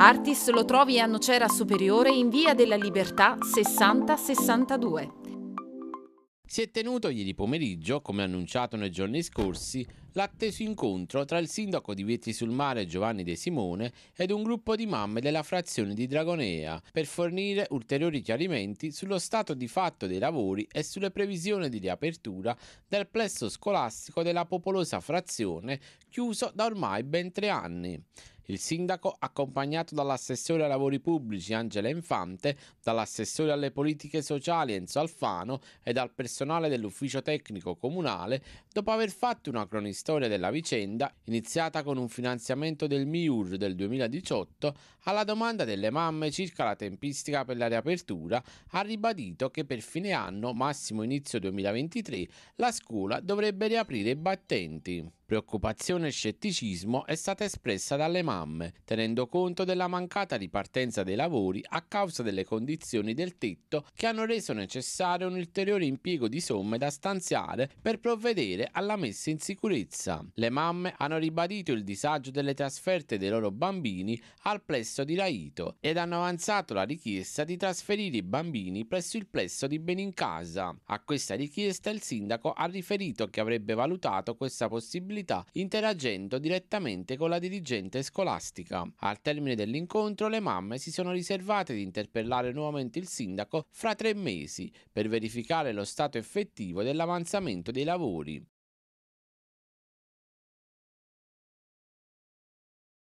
Artis lo trovi a Nocera Superiore in via della Libertà 6062. Si è tenuto ieri pomeriggio, come annunciato nei giorni scorsi, l'atteso incontro tra il sindaco di Vieti sul Mare Giovanni De Simone ed un gruppo di mamme della frazione di Dragonea per fornire ulteriori chiarimenti sullo stato di fatto dei lavori e sulle previsioni di riapertura del plesso scolastico della popolosa frazione chiuso da ormai ben tre anni. Il sindaco, accompagnato dall'assessore ai lavori pubblici Angela Infante, dall'assessore alle politiche sociali Enzo Alfano e dal personale dell'ufficio tecnico comunale, dopo aver fatto una cronistoria della vicenda, iniziata con un finanziamento del MIUR del 2018, alla domanda delle mamme circa la tempistica per la riapertura, ha ribadito che per fine anno, massimo inizio 2023, la scuola dovrebbe riaprire i battenti. Preoccupazione e scetticismo è stata espressa dalle mamme, tenendo conto della mancata ripartenza dei lavori a causa delle condizioni del tetto che hanno reso necessario un ulteriore impiego di somme da stanziare per provvedere alla messa in sicurezza. Le mamme hanno ribadito il disagio delle trasferte dei loro bambini al plesso di Raito ed hanno avanzato la richiesta di trasferire i bambini presso il plesso di Benincasa. A questa richiesta il sindaco ha riferito che avrebbe valutato questa possibilità disabilità interagendo direttamente con la dirigente scolastica. Al termine dell'incontro le mamme si sono riservate di interpellare nuovamente il sindaco fra tre mesi per verificare lo stato effettivo dell'avanzamento dei lavori.